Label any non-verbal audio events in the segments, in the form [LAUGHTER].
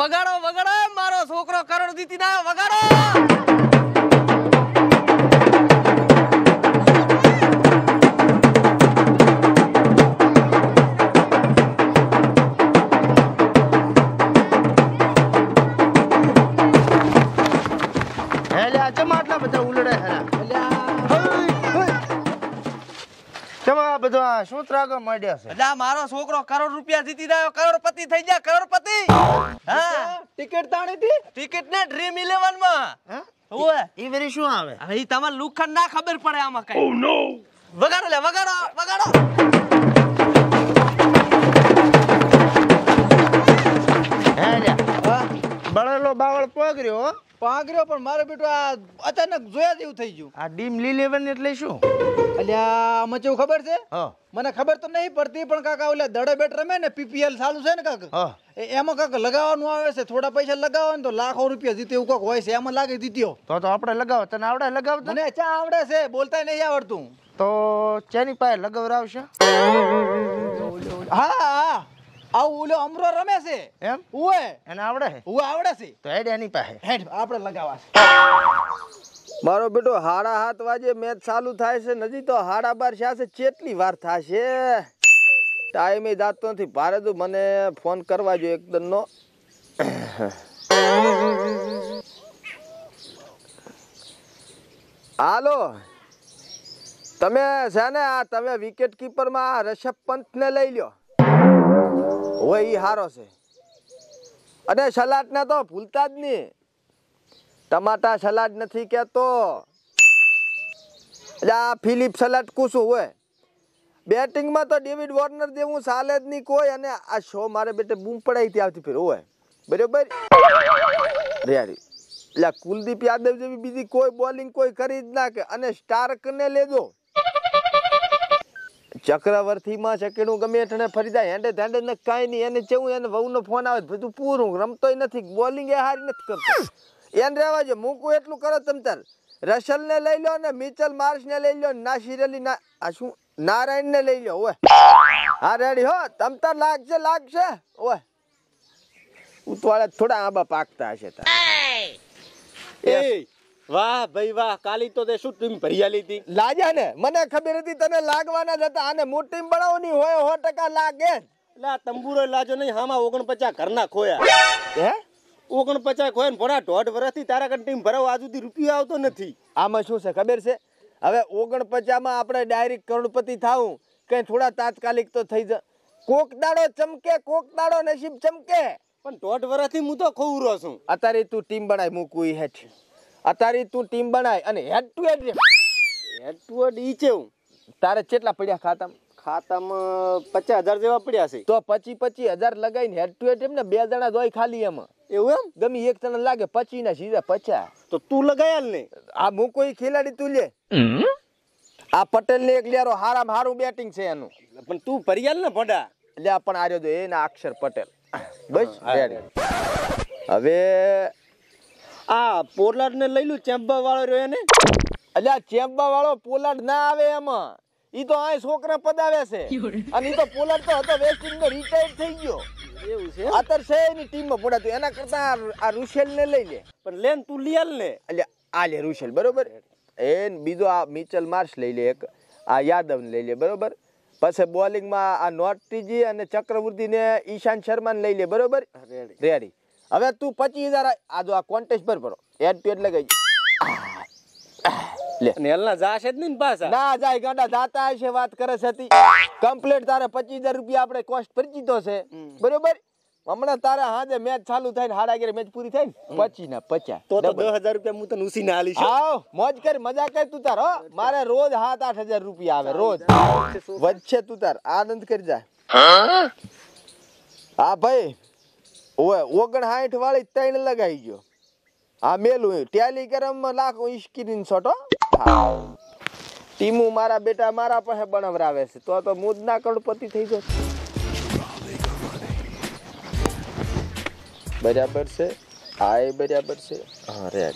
વગાડો વગાડો મારો છોકરો કરોડ દીતી ના વગાડો આટલા બધા ઉલડે હેરા કેમાં બધા શું ત્રાગો માંડ્યા છે એટલે મારો છોકરો કરોડ રૂપિયા જીતી રહ્યો કરોડપતિ થઈ ગયા કરોડપતિ હા ટિકિટ તાણી હતી ટિકિટ ને ડ્રીમ 11 માં ઓય ઈ વેરી શું આવે હવે તમાર લુખન ના ખબર પડે આમાં કઈ ઓ નો વગાડો લે વગાડો વગાડો સળેલો બાવળ પગર્યો પાઘર્યો પણ મારો બેટો આ અચાનક જોયા જેવું થઈ ગયું આ ડીમ લીલેવન એટલે શું અલ્યા મચું ખબર છે મને ખબર તો નહીં પડતી પણ કાકા ઓલે દડે બેટ રમે ને પીપીએલ ચાલુ છે ને કાકા એમાં કાકા લગાવવાનું આવે છે થોડા પૈસા લગાવો ને તો લાખો રૂપિયા જીતે એવું કાક હોય છે એમાં લાગે જીત્યો તો તો આપણે લગાવો તને આવડે લગાવતો મને ચા આવડે છે બોલતા નહીં આવડતું તો ચેની પાસે લગાવરાવશે હા આવું અમરો રમે છે એમ ઉએ એને આવડે છે ઉએ આવડે છે તો હેડ એની પાસે હેડ આપણે લગાવા છે મારો બેટો હાડા હાથ વાજે મેચ ચાલુ થાય છે નજી તો હાડા બાર છે કેટલી વાર થશે ટાઈમે જાતો નથી ભારે તો મને ફોન કરવા એકદમ નો હાલો તમે છે ને આ તમે વિકેટ કીપરમાં રષભ પંતને લઈ લ્યો હોય એ સારો છે અને સલાડને તો ભૂલતા જ નહીં ટમાટા સલાડ નથી કહેતો આ ફિલિપ સલાડ કુશું હોય બેટિંગમાં તો ડેવિડ વોર્નર જેવું ચાલે જ નહીં કોઈ અને આ શો મારે બેટે બૂમ પડાવી હતી ફેર હોય બરોબર રેડી એટલે કુલદીપ યાદવ જેવી બીજી કોઈ બોલિંગ કોઈ કરી જ નાખે અને સ્ટાર્કને લેજો ચક્રવર્તીમાં ચકીનું ગમે એટલે ફરી જાય હેંડે ધાંડે ને કાંઈ નહીં એને જેવું એને વહુનો ફોન આવે બધું પૂરું રમતોય નથી બોલિંગ એ હારી નથી કરતો એને રહેવા જો મૂકું એટલું કરો તમ તાર રસલને લઈ લો ને મિચલ માર્શને લઈ લો ના અલી ના આ શું નારાયણને લઈ લો ઓય હા રેડી હો તમ તાર લાગશે લાગશે ઓય ઉતવાળા થોડા આંબા પાકતા હશે તા એ વાહ ભાઈ વાહ કાલી તો તે શું ટીમ ભરિયા લીધી લાજા ને મને ખબર હતી તને લાગવાના જ હતા આને મોટી ટીમ બનાવવાની હોય ટકા લાગે લા તંબુરો લાજો નહીં હામાં ઓગણપચાસ ઘરના ખોયા હે ઓગણપચાસ ખોયા ને ભોળા દોઢ વર્ષથી તારા કણ ટીમ ભરાવો આજુ સુધી રૂપિયો આવતો નથી આમાં શું છે ખબર છે હવે ઓગણપચાસમાં આપણે ડાયરેક્ટ કરોડપતિ થાવું કંઈ થોડા તાત્કાલિક તો થઈ જ કોક દાડો ચમકે કોક દાડો નસીબ ચમકે પણ દોઢ વર્ષથી હું તો ખોઉરો છું અત્યારે તું ટીમ બનાવી મૂકવી હેઠ અત્યારે તું ટીમ બનાય અને હેડ ટુ હેડ હેડ ટુ હેડ ઈ છે તારે કેટલા પડ્યા ખાતામાં ખાતામાં પચાસ હજાર જેવા પડ્યા છે તો પછી પચીસ હજાર લગાવીને હેડ ટુ હેડ એમ ને બે જણા જોઈ ખાલી એમાં એવું એમ ગમી એક તને લાગે પચી ના સીધા પચાસ તો તું લગાયા ને આ હું કોઈ ખેલાડી તું લે આ પટેલ ને એક લેરો હારા હારું બેટિંગ છે એનું પણ તું ફરિયાલ ને ભડા એટલે પણ આર્યો જો એના અક્ષર પટેલ બસ હવે આ પોલાડ ને લઈ લું ચેમ્બા વાળો રહ્યો ને અલ્યા ચેમ્બા વાળો પોલાડ ના આવે એમાં ઈ તો આ છોકરા પદાવે છે અને ઈ તો પોલાડ તો હતો વેસ્ટ ઇન્ડિઝ નો રિટાયર થઈ ગયો એવું છે અત્યારે છે એની ટીમમાં પોડાતું એના કરતા આ રુશેલ ને લઈ લે પણ લેન તું લિયલ ને અલ્યા આ લે રુશેલ બરોબર એન બીજો આ મિચલ માર્શ લઈ લે એક આ યાદવ લઈ લે બરોબર પછી બોલિંગમાં આ નોર્ટીજી અને ચક્રવર્તીને ઈશાંત શર્માને લઈ લે બરોબર રેડી હવે તું પચીસ હજાર આ જો આ કોન્ટેસ્ટ પર ભરો એડ ટુ એટલે કઈ લે જાશે જ નહીં પાછા ના જાય ગાંડા જાતા હશે વાત કરે છે તારે પચીસ હજાર રૂપિયા આપણે કોસ્ટ પર બરોબર હમણાં તારે હાજે મેચ ચાલુ થાય ને મેચ પૂરી થાય પચી ના પચાસ તો તો હજાર રૂપિયા હું તને ઉસી ના મજા કર તું તાર મારે રોજ સાત આઠ હજાર રૂપિયા આવે રોજ વધશે તું તાર આનંદ કરી જાય હા ભાઈ ઓય ઓગણસાઠ વાળી ત્રણ લગાઈ ગયો આ મેલું ટેલી કરમ લાખ સ્ક્રીન શોટો ટીમુ મારા બેટા મારા પાસે બણવરાવે છે તો તો મુદ ના કરોડપતિ થઈ ગયો બરાબર છે આ બરાબર છે હા રે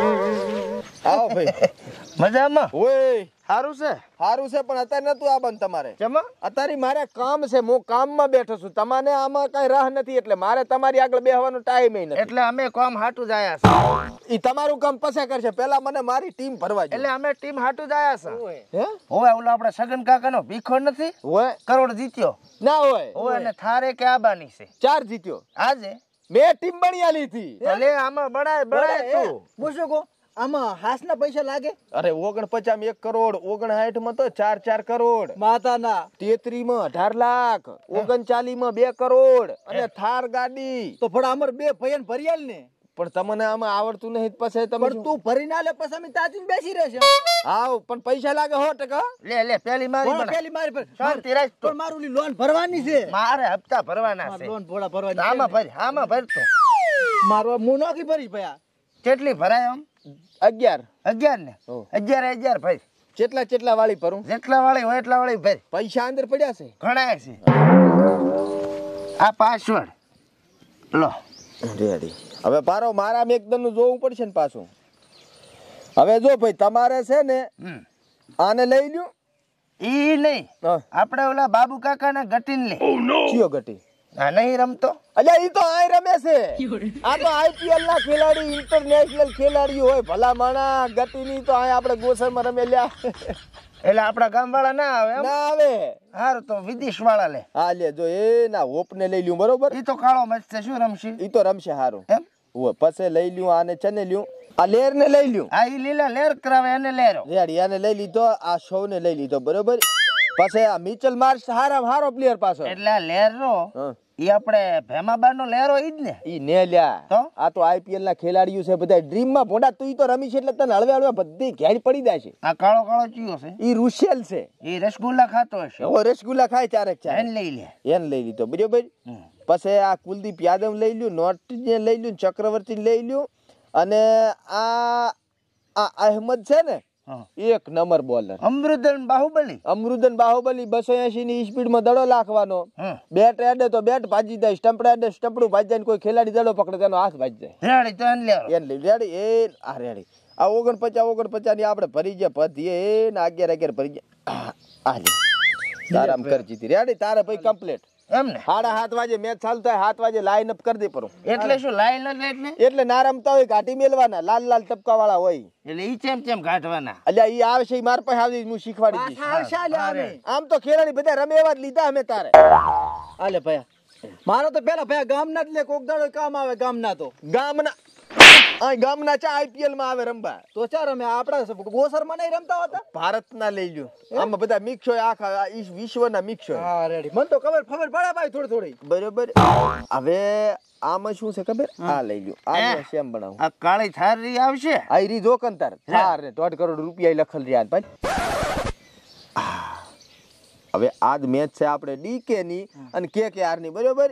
[LAUGHS] આવો ભાઈ મજામાં ઓય સારું છે સારું છે પણ અત્યારે નતું આ બંધ તમારે જમા અત્યારે મારે કામ છે હું કામમાં બેઠો છું તમારે આમાં કઈ રાહ નથી એટલે મારે તમારી આગળ બેહવાનો ટાઈમ નથી એટલે અમે કામ હાટું જાયા છે ઈ તમારું કામ પછે કરશે પહેલા મને મારી ટીમ ભરવા એટલે અમે ટીમ હાટું જાયા છે હે ઓય ઓલો આપણે સગન કાકાનો ભીખો નથી ઓય કરોડ જીત્યો ના હોય ઓય અને થારે કે આબાની છે ચાર જીત્યો આજે મેં ટીમ બની આલી હતી એટલે આમાં બડાય બડાય તું હું શું આમાં હાસ ના પૈસા લાગે અરે ઓગણ ઓગણપચાસ એક કરોડ ઓગણ ઓગણસાઠ માં તો ચાર ચાર કરોડ માતા ના તેત્રી માં અઢાર લાખ ઓગણચાલીસ માં બે કરોડ અને થાર ગાડી તો ફળ અમર બે ભયન ભરિયાલ ને પણ તમને આમાં આવડતું નહીં પછી તમે તું ભરી ના લે પછી અમે તાચીને બેસી રહેશે આવ પણ પૈસા લાગે હો ટકા લે લે પેલી મારી પેલી મારી પર શાંતિ રાખ પણ મારું લોન ભરવાની છે મારે હપ્તા ભરવાના છે લોન ભોળા ભરવાની આમાં ભર આમાં ભરતો મારો મું નોકી ભરી ભયા કેટલી ભરાય આમ અગિયાર અગિયાર ને અગિયાર અગિયાર ભાઈ જેટલા જેટલા વાળી ભરું જેટલા વાળી હોય એટલા વાળી ભાઈ પૈસા અંદર પડ્યા છે ઘણા છે આ પાસવર્ડ લો હવે પારો મારા મેકદમ જોવું પડશે ને પાછું હવે જો ભાઈ તમારે છે ને આને લઈ લ્યું ઈ નહીં આપણે ઓલા બાબુ કાકાના ગટીન લે ચિયો oh, ગટી આ નહીં રમતો અલ્યા એ તો આ રમે છે આ તો આઈપીએલ ના ખેલાડી ઇન્ટરનેશનલ ખેલાડી હોય ભલા માણા ગતિ ની તો આ આપણે ગોસરમાં રમે લ્યા એટલે આપણા ગામ વાળા ના આવે ના આવે હાર તો વિદેશ વાળા લે હા લે જો એ ના હોપ ને લઈ લ્યું બરોબર ઈ તો કાળો મસ્ત છે શું રમશે એ તો રમશે હારું એમ ઓ પછી લઈ લ્યું આને ચને લ્યું આ લેર ને લઈ લ્યું આ ઈ લીલા લેર કરાવે એને લેરો રેડી આને લઈ લીધો આ સૌ ને લઈ લીધો બરોબર પછી આ મિચલ માર્શ હારા હારો પ્લેયર પાછો એટલે લેર રો એ આપણે ભેમાબાનો લેરો ઈ જ ને ઈ ને લ્યા તો આ તો આઈપીએલ ના ખેલાડીઓ છે બધા ડ્રીમ માં ભોડા તું તો રમી છે એટલે તને હળવે હળવે બધી ઘેર પડી જાય છે આ કાળો કાળો ચીયો છે ઈ રૂશેલ છે ઈ રસગુલ્લા ખાતો હશે ઓ રસગુલ્લા ખાય ચારેક ચાર એન લઈ લે એન લઈ લીધો બરાબર પછી આ કુલદીપ યાદવ લઈ લ્યો નોર્થ ને લઈ લ્યો ચક્રવર્તી લઈ લ્યો અને આ આ અહેમદ છે ને એક નંબર બોલર અમૃદન બાહુબલી અમૃદન બાહુબલી બસો એસી ની સ્પીડ માં દડો લાખવાનો બેટ એડે તો બેટ ભાજી જાય સ્ટમ્પડ એડે સ્ટમ્પડું ભાજી જાય કોઈ ખેલાડી દડો પકડે તેનો હાથ ભાજી જાય રેડી તો એને લેવ રેડી એ આ રેડી આ ઓગણ પચાસ ઓગણ પચાસ ની આપડે ભરી ગયા ભરીએ એ ને અગિયાર અગિયાર ભરી ગયા આ લે તારામ કરી જીતી રેડી તારે ભાઈ કમ્પ્લીટ લાલ લાલ ટપકા વાળા હોય એટલે ઈ ચેમ ચેમ ઘાટવાના એટલે ઈ શીખવાડી દઈશ આમ તો ખેલાડી બધા રમે જ લીધા અમે તારે મારો તો પેલા ભયા ગામના જ લે કોક દાડો કામ આવે ગામ ના તો ગામ ના અહીં ગામના ચા આઈપીએલ માં આવે રમવા તો ચા રમે આપડા ગોસરમાં નહીં રમતા હોતા ભારતના લઈ લ્યો આમાં બધા મિક્સ આખા વિશ્વના મિક્સ હોય મને તો ખબર ખબર પડે ભાઈ થોડી થોડી બરોબર હવે આમાં શું છે ખબર આ લઈ લ્યો આ સેમ બનાવું આ કાળી થાર રી આવશે આ રી જોકંતર થાર ને દોઢ કરોડ રૂપિયા લખલ રહ્યા ભાઈ હવે આજ મેચ છે આપણે ડીકે ની અને કે કે આર ની બરોબર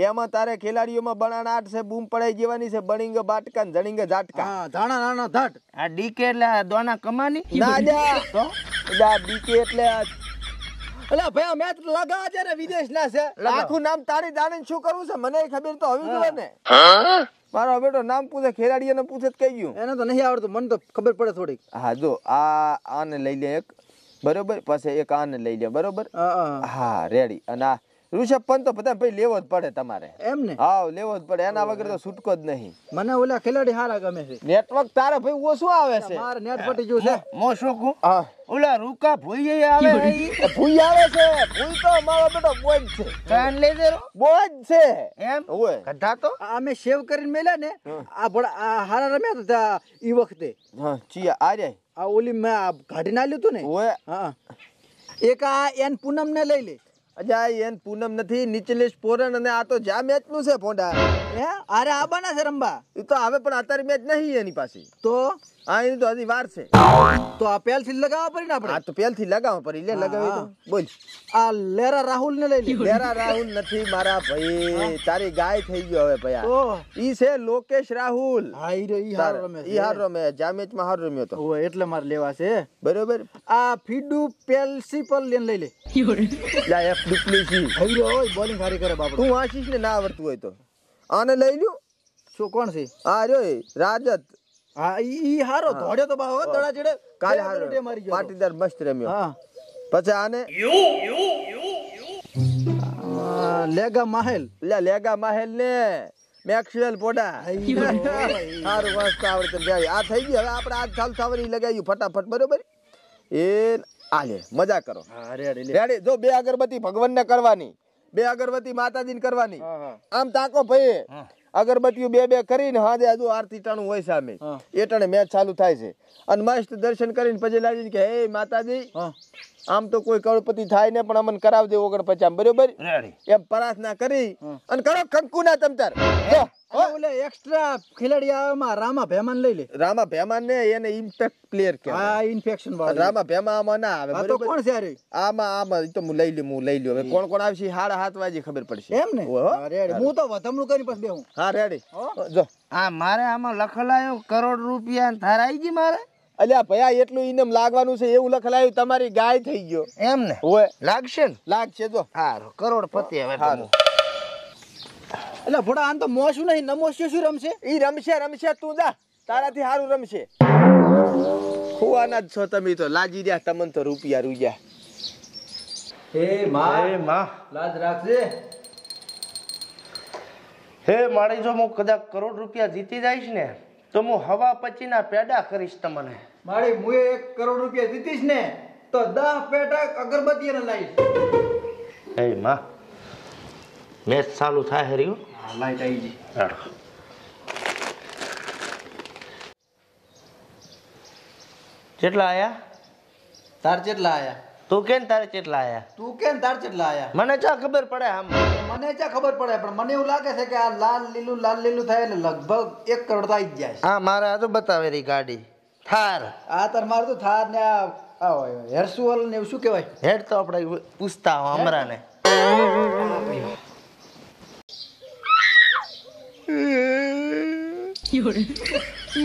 એમાં તારે ખેલાડીઓમાં બણાના આઠ છે બૂમ પડાઈ જવાની છે બણિંગ બાટકા ને ઝાટકા ધાણા નાના ધટ આ ડીકે એટલે દોના કમાની ના જા ડીકે એટલે નામ તારી જાણીને શું કરવું છે મને ખબર તો હવે જોઈએ મારો બેટો નામ પૂછે ખેલાડીઓને પૂછે જ ગયું એને તો નહીં આવડતું મને તો ખબર પડે થોડીક હા આ આને લઈ લે એક બરોબર પછી એક આને લઈ લે બરોબર હા રેડી અને ઋષભ પંત તો બધા ભાઈ લેવો જ પડે તમારે એમ ને હા લેવો જ પડે એના વગર તો છૂટકો જ નહીં મને ઓલા ખેલાડી હારા ગમે છે નેટવર્ક તારે ભાઈ ઓછું આવે છે માર નેટ ફટી ગયું છે મો શું કહું હા ઓલા રૂકા ભૂઈ આવે ભૂઈ આવે છે ભૂઈ તો મારો બેટો બોજ છે કાન લઈ દેરો બોજ છે એમ ઓય કઢા તો અમે સેવ કરીને મેલા ને આ ભડા આ હારા રમ્યા તો ત્યાં ઈ વખતે હા ચિયા આ રે આ ઓલી મે કાઢી ના લીધું ને ઓય હા એક આ એન પૂનમ ને લઈ લે અજા એન પૂનમ નથી નીચલેશ પોરણ અને આ તો જા મેચનું છે ફોંડા હે અરે આબાના છે રંબા એ તો આવે પણ અત્યારે મેચ નહીં એની પાસે તો હા એની તો હજી વાર છે તો આ પેલ થી લગાવવા પડી ને આપણે હા તો પેલ થી લગાવવા પડી લે લગાવી બોલ આ લેરા રાહુલ ને લઈ લે લેરા રાહુલ નથી મારા ભાઈ તારી ગાય થઈ ગયો હવે ભયા ઈ છે લોકેશ રાહુલ હા ઈ ઈ હાર રમે ઈ હાર રમે જામેચ માં હાર રમ્યો તો ઓ એટલે માર લેવા છે બરોબર આ ફીડુ પેલસી પર લેન લઈ લે યા એફ ડુપ્લિસી હઈ રો બોલિંગ હારી કરે બાપડો તું આશીષ ને ના આવડતું હોય તો આને લઈ લ્યો શું કોણ છે આ રહ્યો રાજત હા ઈ હારો ધોડ્યો તો બાવો દડા ચડે કાલે હારો પાટીદાર મસ્ત રમ્યો હા પછી આને લેગા માહેલ લે લેગા માહેલ ને મેક્સવેલ પોડા સારું મસ્ત આવડે જાય આ થઈ ગયું હવે આપણે આજ ચાલુ થવાની લગાવ્યું ફટાફટ બરોબર એ આલે મજા કરો રેડી જો બે અગરબત્તી ને કરવાની બે અગરબત્તી માતાજીને કરવાની આમ તાકો ભાઈ અગરબત્તીઓ બે બે કરીને હાજે હજુ આરતી ટાણું હોય સામે એ મેચ ચાલુ થાય છે અને મસ્ત દર્શન કરીને પછી લાગી કે હે માતાજી આમ તો કોઈ કરોડપતિ થાય ને પણ અમને કરાવ દે ઓગણ પચાસ બરોબર એમ પ્રાર્થના કરી અને કરો કંકુ ના તમતાર ઓલે એક્સ્ટ્રા ખેલાડી આવામાં રામા ભેમાન લઈ લે રામા ભેમાન ને એને ઇમ્પેક્ટ પ્લેયર કે હા ઇન્ફેક્શન વાળો રામા ભેમા આમાં ના આવે બરોબર કોણ છે અરે આમાં આમાં તો હું લઈ લ્યો હું લઈ લ્યો હવે કોણ કોણ આવશે હાડા હાથ વાજે ખબર પડશે એમ ને રેડી હું તો વધમણું કરી પછી બેહું હા રેડી જો હા મારે આમાં લખલાયો કરોડ રૂપિયા થાર આવી ગઈ મારે અલ્યા ભયા એટલું ઇનમ લાગવાનું છે એવું લખલાયું તમારી ગાય થઈ ગયો એમ ને હોય લાગશે ને લાગશે તો હારો કરોડપતિ હવે હારો એટલે ભોડા આમ તો મોશું નહીં નમોશ્યો શું રમશે ઈ રમશે રમશે તું જા તારાથી હારું રમશે ખુવાના જ છો તમે તો લાજી રહ્યા તમને તો રૂપિયા રૂજ્યા હે મા હે માં લાજ રાખજે હે માડી જો હું કદાચ કરોડ રૂપિયા જીતી જાયશ ને તો હું હવા પછીના પેડા કરીશ તમને મારી મુએ એક કરોડ રૂપિયા દીધીશ ને તો દહ પેટા અગરબત્તી એને લાવીશ એ માં મેચ ચાલુ થાય હર્યું લાઈટ આવી ગઈ કેટલા આયા તાર કેટલા આયા તું કેન તારે કેટલા આયા તું કેન તાર કેટલા આયા મને ચા ખબર પડે આમ મને ચા ખબર પડે પણ મને એવું લાગે છે કે આ લાલ લીલું લાલ લીલું થાય એટલે લગભગ એક કરોડ થાય જ જાય હા મારે આ તો બતાવે રહી ગાડી થાર આ તાર મારે તો થાર ને આ હેરસુઅલ ને એવું શું કહેવાય હેડ તો આપણે પૂછતા હમણાં ને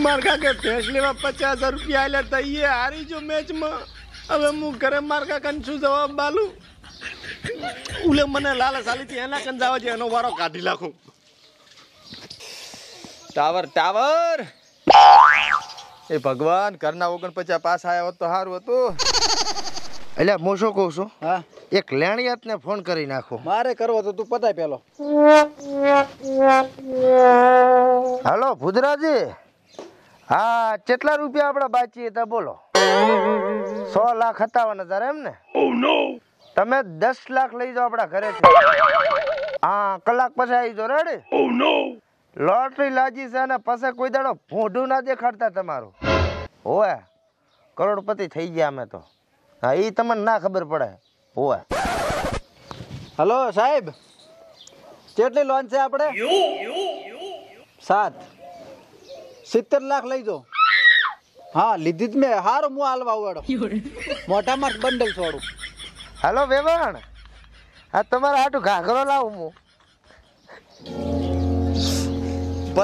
મારકા કે ભેંસ લેવા પચાસ હજાર રૂપિયા આલ્યા તા એ હારી જો મેચમાં હવે હું ઘરે મારકા કન શું જવાબ બાલું ઉલે મને લાલચ આલી એના કન જાવ છે એનો વારો કાઢી નાખું ટાવર ટાવર એ ભગવાન ઘરના ઓગણપચાસ પાસ આવ્યા હોત તો સારું હતું એટલે હું શું કહું છું હા એક લેણિયાત ને ફોન કરી નાખો મારે કરવો તો તું પતાય પેલો હાલો ભુદરાજી હા કેટલા રૂપિયા આપણે બાચીએ તા બોલો સો લાખ હતા હતાવન હજાર એમ ને oh, તમે દસ લાખ લઈ જાઓ આપણા ઘરે હા કલાક પછી આવી જાઓ રેડી લોટરી લાજી છે અને પછી કોઈ દાડો ભોઢું ના દેખાડતા તમારું હોવે કરોડપતિ થઈ ગયા અમે તો હા એ તમને ના ખબર પડે હોવે હલો સાહેબ કેટલી લોન છે આપણે સાત સિત્તેર લાખ લઈ જો હા લીધી જ મેં હારું હું હાલવા વાળો મોટામાં બંડલ છોડું હાલો વેવાણ હા તમારે હાટું ઘાઘરો લાવું હું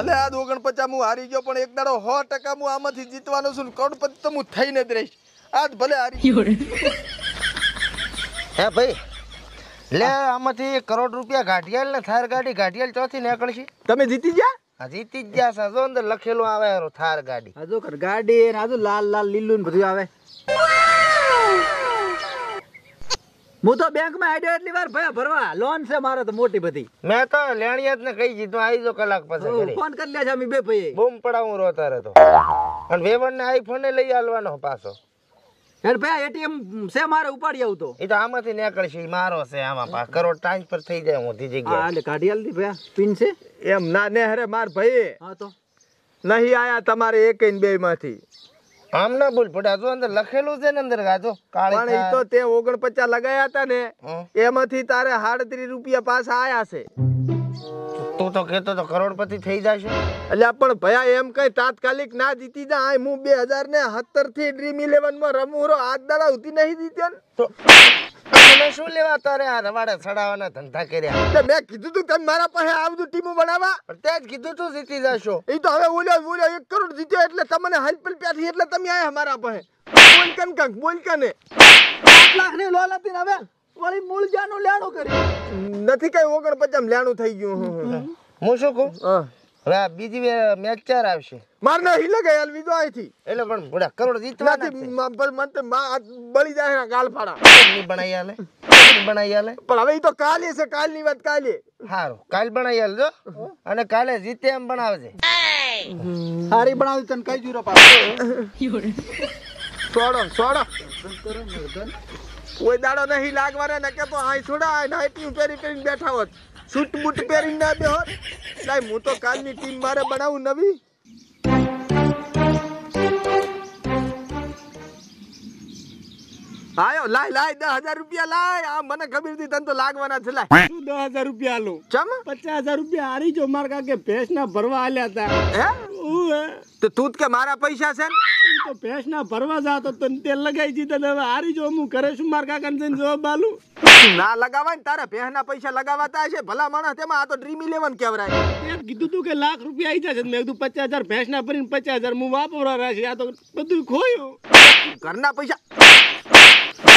ભલે આજ ઓગણપચાસ હું હારી ગયો પણ એક દાડો સો ટકા હું આમાંથી જીતવાનો છું કરોડપતિ તો હું થઈને જ રહીશ આજ ભલે હારી ગયો હે ભાઈ લે આમાંથી કરોડ રૂપિયા ઘાટિયાલ ને થાર ગાડી ઘાટિયાલ ચોથી નીકળશે તમે જીતી ગયા હા જીતી જ ગયા સાજો અંદર લખેલું આવે થાર ગાડી હજુ ગાડી હજુ લાલ લાલ લીલું બધું આવે હું તો બેંકમાં આડ્યો એટલી વાર ભયા ભરવા લોન છે મારે તો મોટી બધી મેં તો લેણિયાત ને કહી દીધું આવીજો કલાક પછી ફોન કરી લે અમે બે ભાઈ બૂમ પડાવું રોતા રહેતો અને વેવણ ને આઈફોન લઈ આલવાનો પાછો હેડ ભાઈ એટીએમ છે મારે ઉપાડી આવતો એ તો આમાંથી નીકળશે મારો છે આમાં પાસ કરોડ ટ્રાન્સફર થઈ જાય મોટી જગ્યાએ હા એટલે કાઢી આલતી ભાઈ પિન છે એમ ના ને હરે માર ભાઈ હા તો નહીં આયા તમારે એક બે માંથી આમ ના બોલ પણ અંદર લખેલું છે ને અંદર ગાજો પણ એ તો તે ઓગણપચાસ લગાયા હતા ને એમાંથી તારે સાડત્રીસ રૂપિયા પાછા આયા છે તું તો કેતો તો કરોડપતિ થઈ જશે એટલે પણ ભયા એમ કઈ તાત્કાલિક ના જીતી જા હું બે હજાર ને સત્તર થી ડ્રીમ ઇલેવન માં રમું આજ દડા ઉતી નહીં જીત્યો ને તો મને શું લેવા તારે આ રવાડે સડાવાના ધંધા કર્યા તે મેં કીધું તું તમે મારા પાસે આ બધું ટીમો બનાવવા પણ તે જ કીધું તું જીતી જશો એ તો હવે ઓલ્યો ઓલ્યો એક કરોડ જીત્યો એટલે તમને હાલપલ પ્યાથી એટલે તમે આયા મારા પાસે બોલ કન કંક બોલ કને લાખ ની લોલ હતી હવે વળી મૂળ જાનું લેણું કર્યું નથી કઈ ઓગણ પચાસ લેણું થઈ ગયું હું શું કહું હવે આ બીજી માર ના હિલે ગઈ અલવી તો આઈથી પણ હવે ઈ તો કાલે કાલની બનાઈ આલજો અને કાલે જીતે એમ બનાવજે હારી બનાવી તને કઈ જુરો પાડો છોડો છોડો કોઈ દાડો નહીં લાગવાને ને કે તો આય છોડા આય પેરી પેરી બેઠા હોત સૂટ બૂટ પહેરીને ના બે હોત એટલે હું તો કાલની ટીમ મારે બનાવું નવી આયો લાય લાય દસ હજાર રૂપિયા લાય આ મને ખબર હતી તને તો લાગવાના છે લાય શું દસ હજાર રૂપિયા લો ચમ પચાસ હજાર રૂપિયા હારી જો માર કાકે ભેંસ ના ભરવા આલ્યા હતા હે તો તું કે મારા પૈસા છે ને તો ભેંસ ના ભરવા જા તો તને તેલ લગાઈ દીધા હવે હારી જો હું કરે શું માર કાકાને ને જવાબ બાલુ ના લગાવાય ને તારા ભેંસ ના પૈસા લગાવાતા છે ભલા માણસ તેમાં આ તો ડ્રીમ ઇલેવન કહેવાય એમ કીધું તું કે લાખ રૂપિયા આવી જશે મેં કીધું પચાસ હજાર ભેંસ ના ભરીને પચાસ હજાર હું વાપરવા રહ્યા છે આ તો બધું ખોયું ઘરના પૈસા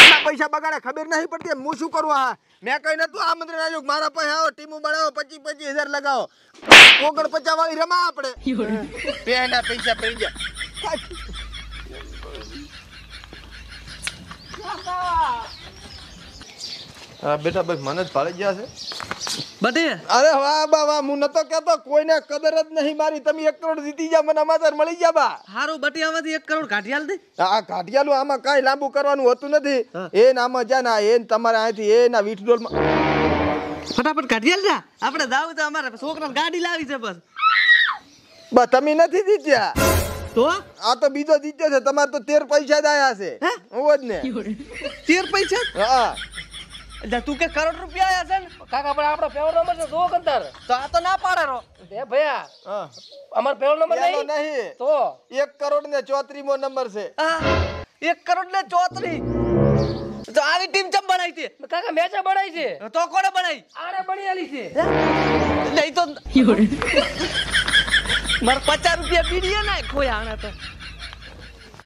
કેટલા પૈસા બગાડે ખબર નહીં પડતી હું શું કરું હા મેં કઈ નતું આમંત્રણ આવ્યું મારા પાસે આવો ટીમો બનાવો પચીસ પચીસ હજાર લગાવો ઓગણ પચાસ વાળી રમા આપણે પેના પૈસા પડી જાય Yeah. [LAUGHS] બેટા ભાઈ મને જ ભાળી ગયા છે બટે અરે વાહ બા વાહ હું નતો કહેતો કોઈને કદર જ નહીં મારી તમે એક કરોડ જીતી ગયા મને સમાચાર મળી ગયા બા હારું બટી આમાંથી એક કરોડ કાઢિયાલ દે આ કાઢિયાલું આમાં કાંઈ લાંબુ કરવાનું હોતું નથી એ નામાં જ્યાં ના એ તમારે અહીંથી એ ના વિથડ્રોલમાં ફટાફટ કાઢિયાલ જા આપણે દાવ તો અમારા છોકરાને ગાડી લાવી છે બસ બા તમે નથી જીત્યા તો આ તો બીજો જીત્યો છે તમારે તો તેર પૈસા જ આયા છે હું જ ને તેર પૈસા હા એટલે તું કે કરોડ રૂપિયા આયા છે ને કાકા પણ આપણો પેલો નંબર છે જો કંતર તો આ તો ના પાડે રો બે ભયા અમાર પેલો નંબર નહીં નહીં તો 1 કરોડ ને મો નંબર છે હા 1 કરોડ ને 34 તો આવી ટીમ ચમ બનાવી છે કાકા મેચ ચમ બનાવી છે તો કોણે બનાવી આને બની આલી છે નહીં તો મારા પચાસ રૂપિયા બીડીએ ના ખોયા આના તો